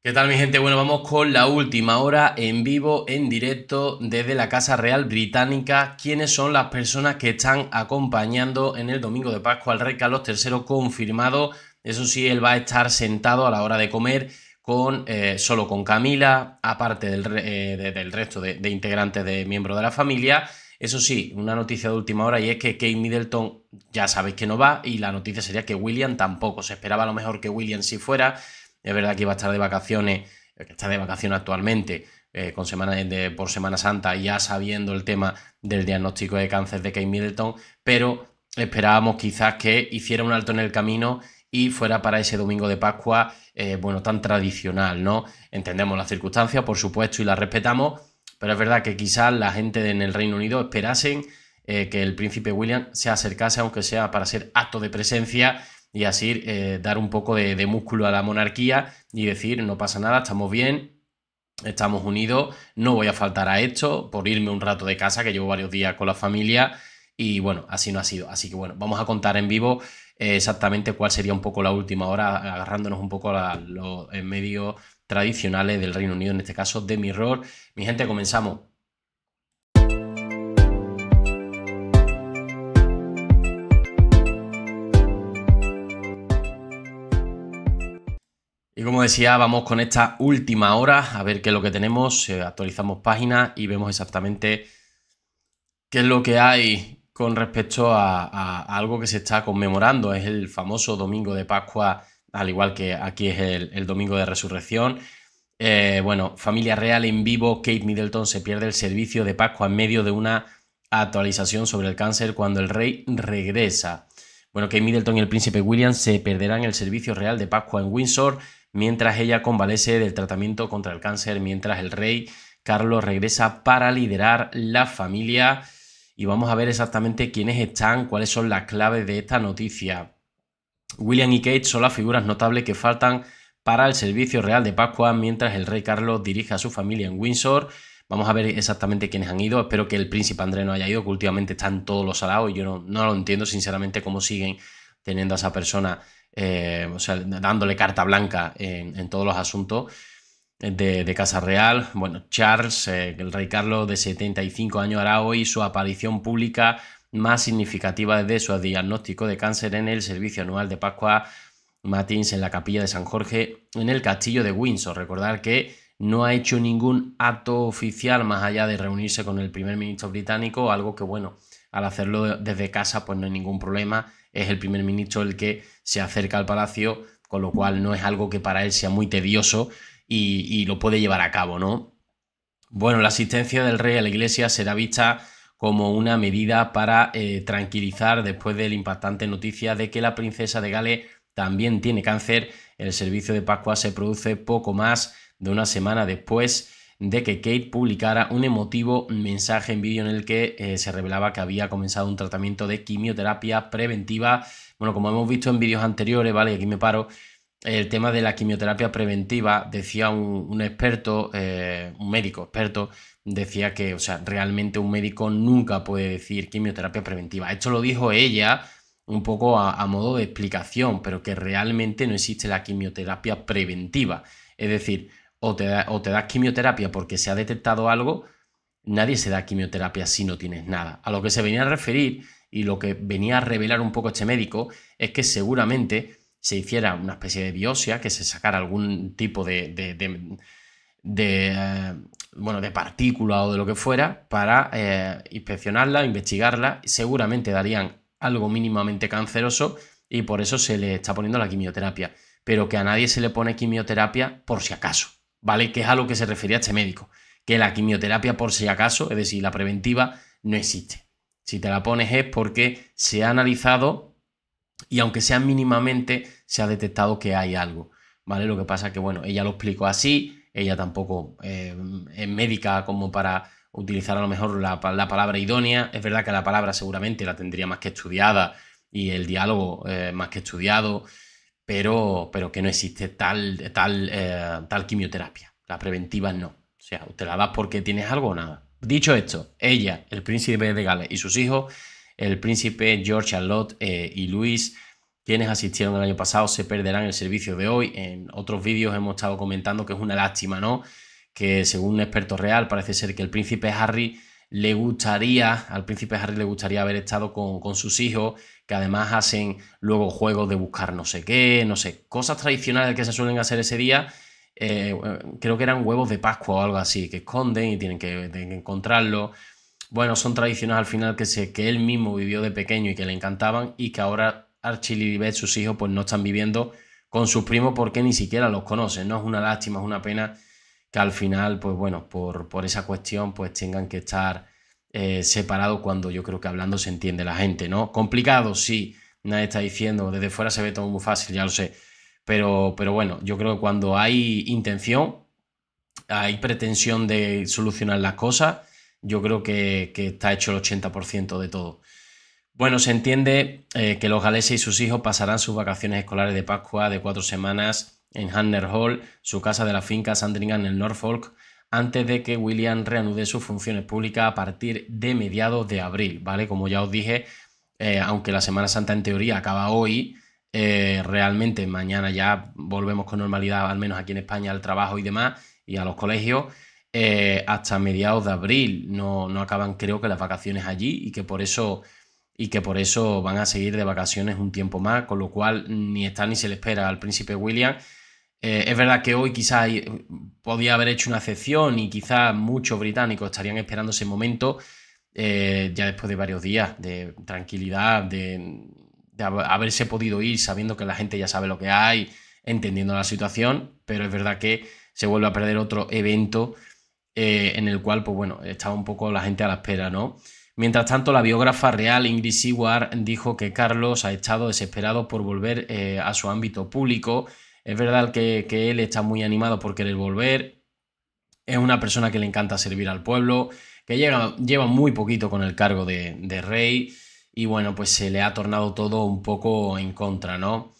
¿Qué tal mi gente? Bueno, vamos con la última hora en vivo, en directo desde la Casa Real Británica. ¿Quiénes son las personas que están acompañando en el domingo de Pascua al rey Carlos III confirmado? Eso sí, él va a estar sentado a la hora de comer con, eh, solo con Camila, aparte eh, del, resto de, de, integrantes de miembros de la familia. Eso sí, una noticia de última hora y es que Kate Middleton ya sabéis que no va y la noticia sería que William tampoco. Se esperaba a lo mejor que William sí fuera es verdad que iba a estar de vacaciones, que está de vacaciones actualmente, eh, con semana, por Semana Santa, ya sabiendo el tema del diagnóstico de cáncer de Kate Middleton, pero esperábamos quizás que hiciera un alto en el camino y fuera para ese domingo de Pascua, eh, bueno, tan tradicional, ¿no? Entendemos las circunstancias, por supuesto, y las respetamos, pero es verdad que quizás la gente en el Reino Unido esperasen eh, que el príncipe William se acercase, aunque sea para ser acto de presencia, y así eh, dar un poco de, músculo a la monarquía y decir, no pasa nada, estamos bien, estamos unidos, no voy a faltar a esto por irme un rato de casa, que llevo varios días con la familia y bueno, así no ha sido. Así que bueno, vamos a contar en vivo eh, exactamente cuál sería un poco la última hora, agarrándonos un poco a los medios tradicionales del Reino Unido, en este caso de Mirror. Mi gente, comenzamos. como decía, vamos con esta última hora a ver qué es lo que tenemos. Eh, actualizamos páginas y vemos exactamente qué es lo que hay con respecto a, algo que se está conmemorando. Es el famoso Domingo de Pascua, al igual que aquí es el, Domingo de Resurrección. Eh, bueno, Familia Real en vivo, Kate Middleton se pierde el servicio de Pascua en medio de una actualización sobre el cáncer cuando el rey regresa. Bueno, Kate Middleton y el príncipe William se perderán el servicio real de Pascua en Windsor mientras ella convalece del tratamiento contra el cáncer, mientras el rey Carlos regresa para liderar la familia. Y vamos a ver exactamente quiénes están, cuáles son las claves de esta noticia. William y Kate son las figuras notables que faltan para el servicio real de Pascua mientras el rey Carlos dirige a su familia en Windsor. Vamos a ver exactamente quiénes han ido. Espero que el príncipe Andrés no haya ido, que últimamente están todos los alados y yo no lo entiendo sinceramente cómo siguen teniendo a esa persona eh, o sea, dándole carta blanca en, todos los asuntos de, Casa Real. Bueno, Charles, eh, el rey Carlos de 75 años, hará hoy su aparición pública más significativa desde su diagnóstico de cáncer en el servicio anual de Pascua Matins en la capilla de San Jorge en el castillo de Windsor. Recordar que no ha hecho ningún acto oficial más allá de reunirse con el primer ministro británico, algo que bueno, al hacerlo desde casa pues no hay ningún problema es el primer ministro el que se acerca al palacio, con lo cual no es algo que para él sea muy tedioso y, lo puede llevar a cabo, ¿no? Bueno, la asistencia del rey a la iglesia será vista como una medida para eh, tranquilizar después de la impactante noticia de que la princesa de Gales también tiene cáncer. El servicio de Pascua se produce poco más de una semana después de que Kate publicara un emotivo mensaje en vídeo en el que eh, se revelaba que había comenzado un tratamiento de quimioterapia preventiva. Bueno, como hemos visto en vídeos anteriores, ¿vale? Aquí me paro. El tema de la quimioterapia preventiva, decía un, experto, eh, un médico experto, decía que, o sea, realmente un médico nunca puede decir quimioterapia preventiva. Esto lo dijo ella, un poco a, modo de explicación, pero que realmente no existe la quimioterapia preventiva. Es decir, o te, da, das quimioterapia porque se ha detectado algo, nadie se da quimioterapia si no tienes nada. A lo que se venía a referir y lo que venía a revelar un poco este médico es que seguramente se hiciera una especie de biopsia, que se sacara algún tipo de, eh, bueno, de partícula o de lo que fuera para eh, inspeccionarla, investigarla, seguramente darían algo mínimamente canceroso y por eso se le está poniendo la quimioterapia, pero que a nadie se le pone quimioterapia por si acaso. ¿vale? Que es a lo que se refería este médico, que la quimioterapia por si acaso, es decir, la preventiva, no existe. Si te la pones es porque se ha analizado y aunque sea mínimamente, se ha detectado que hay algo, ¿vale? Lo que pasa que, bueno, ella lo explicó así, ella tampoco eh, es médica como para utilizar a lo mejor la, palabra idónea, es verdad que la palabra seguramente la tendría más que estudiada y el diálogo eh, más que estudiado, pero, que no existe tal, tal, eh, tal quimioterapia. La preventiva no. O sea, usted la das porque tienes algo o nada. Dicho esto, ella, el príncipe de Gales y sus hijos, el príncipe George, Charlotte eh, y Luis, quienes asistieron el año pasado, se perderán el servicio de hoy. En otros vídeos hemos estado comentando que es una lástima, ¿no? Que según un experto real, parece ser que el príncipe Harry le gustaría, al príncipe Harry le gustaría haber estado con, sus hijos, que además hacen luego juegos de buscar no sé qué, no sé, cosas tradicionales que se suelen hacer ese día. Eh, creo que eran huevos de Pascua o algo así, que esconden y tienen que, encontrarlo. Bueno, son tradiciones al final que, que él mismo vivió de pequeño y que le encantaban y que ahora Archie, Lilibet, sus hijos, pues no están viviendo con sus primos porque ni siquiera los conocen, ¿no? Es una lástima, es una pena que al final, pues bueno, por, esa cuestión, pues tengan que estar eh, separados cuando yo creo que hablando se entiende la gente, ¿no? Complicado, sí, nadie está diciendo, desde fuera se ve todo muy fácil, ya lo sé, pero, pero bueno, yo creo que cuando hay intención, hay pretensión de solucionar las cosas, yo creo que, está hecho el 80% de todo. Bueno, se entiende eh, que los galeses y sus hijos pasarán sus vacaciones escolares de Pascua de cuatro semanas en Hanner Hall, su casa de la finca Sandringham en el Norfolk, antes de que William reanude sus funciones públicas a partir de mediados de abril, ¿vale? Como ya os dije, eh, aunque la Semana Santa en teoría acaba hoy, eh, realmente mañana ya volvemos con normalidad, al menos aquí en España, al trabajo y demás, y a los colegios, eh, hasta mediados de abril no, no acaban creo que las vacaciones allí y que por eso y que por eso van a seguir de vacaciones un tiempo más, con lo cual ni está ni se le espera al príncipe William eh, es verdad que hoy quizá podía haber hecho una excepción y quizás muchos británicos estarían esperando ese momento eh, ya después de varios días de tranquilidad, de, haberse podido ir sabiendo que la gente ya sabe lo que hay, entendiendo la situación, pero es verdad que se vuelve a perder otro evento eh, en el cual, pues bueno, estaba un poco la gente a la espera, ¿no? Mientras tanto, la biógrafa real Ingrid Seward dijo que Carlos ha estado desesperado por volver a su ámbito público es verdad que, él está muy animado por querer volver. Es una persona que le encanta servir al pueblo, que llega, lleva muy poquito con el cargo de, de rey y bueno, pues se le ha tornado todo un poco en contra, ¿no?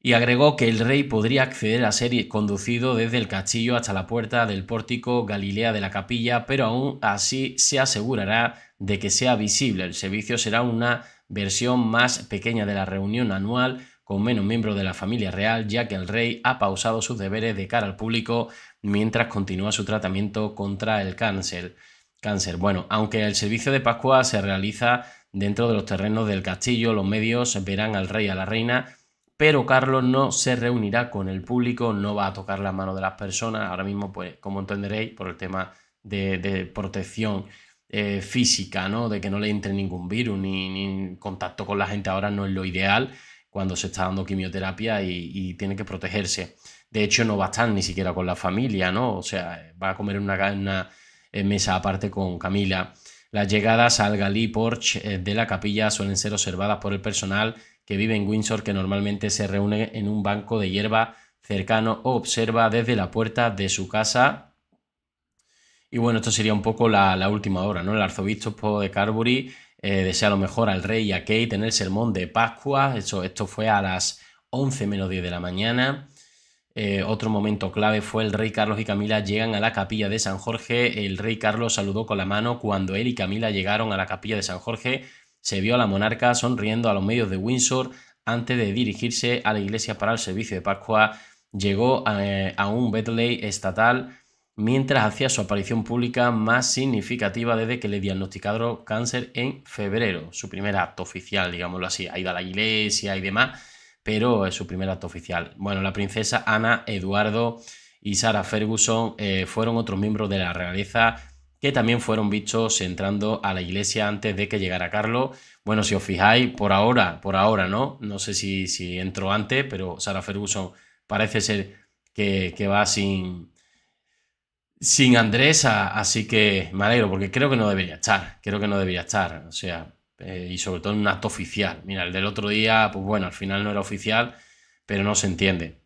Y agregó que el rey podría acceder a ser conducido desde el castillo hasta la puerta del pórtico Galilea de la capilla, pero aún así se asegurará de que sea visible. El servicio será una versión más pequeña de la reunión anual con menos miembros de la familia real, ya que el rey ha pausado sus deberes de cara al público mientras continúa su tratamiento contra el cáncer. Cáncer. Bueno, aunque el servicio de Pascua se realiza dentro de los terrenos del castillo, los medios verán al rey y a la reina, pero Carlos no se reunirá con el público, no va a tocar la mano de las personas. Ahora mismo, pues, como entenderéis, por el tema de, protección eh, física, ¿no? De que no le entre ningún virus, ni, ni contacto con la gente ahora no es lo ideal cuando se está dando quimioterapia y, tiene que protegerse. De hecho, no va a estar ni siquiera con la familia, ¿no? O sea, va a comer en una, eh, mesa aparte con Camila. Las llegadas al Galí Porch eh, de la capilla suelen ser observadas por el personal que vive en Windsor, que normalmente se reúne en un banco de hierba cercano o observa desde la puerta de su casa. Y bueno, esto sería un poco la, la última hora, ¿no? El arzobispo de Carbury eh, desea lo mejor al rey y a Kate en el sermón de Pascua. Esto, esto fue a las 11 menos 10 de la mañana. Eh, otro momento clave fue el rey Carlos y Camila llegan a la capilla de San Jorge. El rey Carlos saludó con la mano cuando él y Camila llegaron a la capilla de San Jorge. Se vio a la monarca sonriendo a los medios de Windsor antes de dirigirse a la iglesia para el servicio de Pascua. Llegó eh, a, un bedley estatal mientras hacía su aparición pública más significativa desde que le diagnosticaron cáncer en febrero, su primer acto oficial, digámoslo así. Ha ido a la iglesia y demás, pero es su primer acto oficial. Bueno, la princesa Ana, Eduardo y Sara Ferguson eh, fueron otros miembros de la realeza que también fueron vistos entrando a la iglesia antes de que llegara Carlos. Bueno, si os fijáis, por ahora, por ahora, ¿no? No sé si, si entró antes, pero Sara Ferguson parece ser que va sin, sin Andrés, así que me alegro, porque creo que no debería estar, creo que no debería estar, o sea, eh, y sobre todo en un acto oficial. Mira, el del otro día, pues bueno, al final no era oficial, pero no se entiende.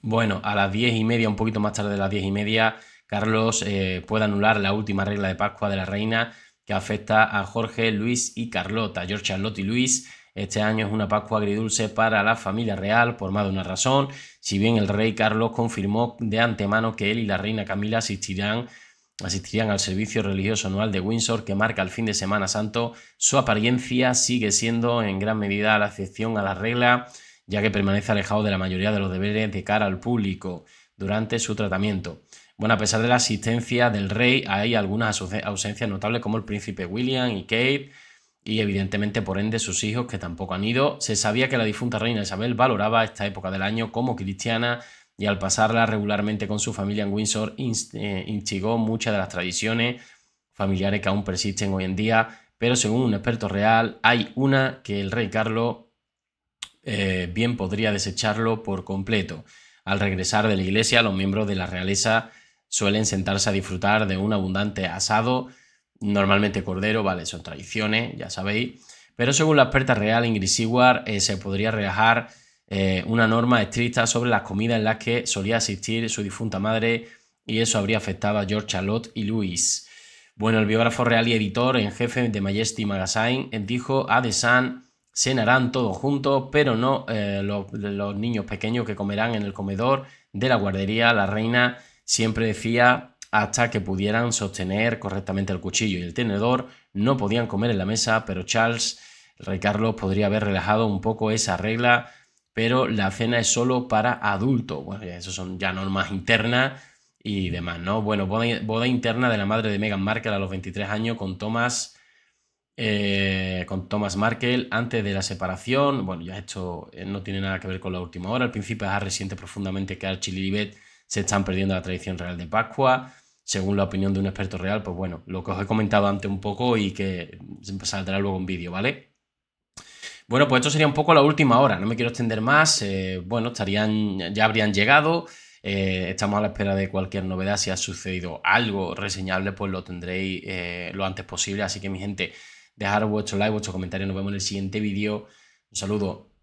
Bueno, a las diez y media, un poquito más tarde de las diez y media, Carlos eh, puede anular la última regla de Pascua de la Reina que afecta a Jorge, Luis y Carlota, George, Charlotte y Luis este año es una Pascua agridulce para la familia real por más de una razón, si bien el rey Carlos confirmó de antemano que él y la reina Camila asistirán asistirían al servicio religioso anual de Windsor que marca el fin de Semana Santo, su apariencia sigue siendo en gran medida la excepción a la regla, ya que permanece alejado de la mayoría de los deberes de cara al público durante su tratamiento. Bueno, a pesar de la asistencia del rey, hay algunas ausencias notables como el príncipe William y Kate, y evidentemente por ende sus hijos que tampoco han ido. Se sabía que la difunta reina Isabel valoraba esta época del año como cristiana y al pasarla regularmente con su familia en Windsor eh, instigó muchas de las tradiciones familiares que aún persisten hoy en día, pero según un experto real hay una que el rey Carlos eh, bien podría desecharlo por completo. Al regresar de la iglesia, los miembros de la realeza suelen sentarse a disfrutar de un abundante asado Normalmente cordero, vale, son tradiciones, ya sabéis. Pero según la experta real Ingrid Seward, eh, se podría relajar eh, una norma estricta sobre las comidas en las que solía asistir su difunta madre y eso habría afectado a George Charlotte y Louis. Bueno, el biógrafo real y editor en jefe de Majesty Magazine dijo a The Sun cenarán todos juntos, pero no eh, los niños pequeños que comerán en el comedor de la guardería. La reina siempre decía hasta que pudieran sostener correctamente el cuchillo y el tenedor. No podían comer en la mesa, pero Charles, el rey Carlos, podría haber relajado un poco esa regla, pero la cena es solo para adultos. Bueno, eso son ya normas internas y demás, ¿no? Bueno, boda, interna de la madre de Meghan Markle a los 23 años con Thomas. Eh, con Thomas Markle antes de la separación. Bueno, ya esto eh, no tiene nada que ver con la última hora. El príncipe Harry siente profundamente que Archie y Lilibet se están perdiendo la tradición real de Pascua según la opinión de un experto real, pues bueno, lo que os he comentado antes un poco y que saldrá luego un vídeo, ¿vale? Bueno, pues esto sería un poco la última hora, no me quiero extender más, eh, bueno, estarían, ya habrían llegado, eh, estamos a la espera de cualquier novedad, si ha sucedido algo reseñable, pues lo tendréis eh, lo antes posible, así que mi gente, dejar vuestro like, vuestro comentario, nos vemos en el siguiente vídeo, un saludo.